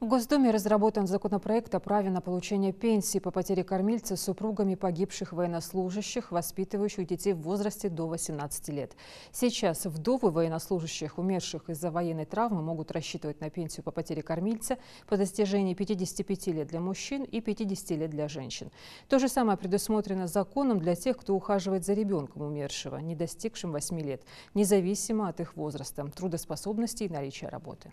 В Госдуме разработан законопроект о праве на получение пенсии по потере кормильца супругами погибших военнослужащих, воспитывающих детей в возрасте до 18 лет. Сейчас вдовы военнослужащих, умерших из-за военной травмы, могут рассчитывать на пенсию по потере кормильца по достижении 55 лет для мужчин и 50 лет для женщин. То же самое предусмотрено законом для тех, кто ухаживает за ребенком умершего, не достигшим 8 лет, независимо от их возраста, трудоспособности и наличия работы.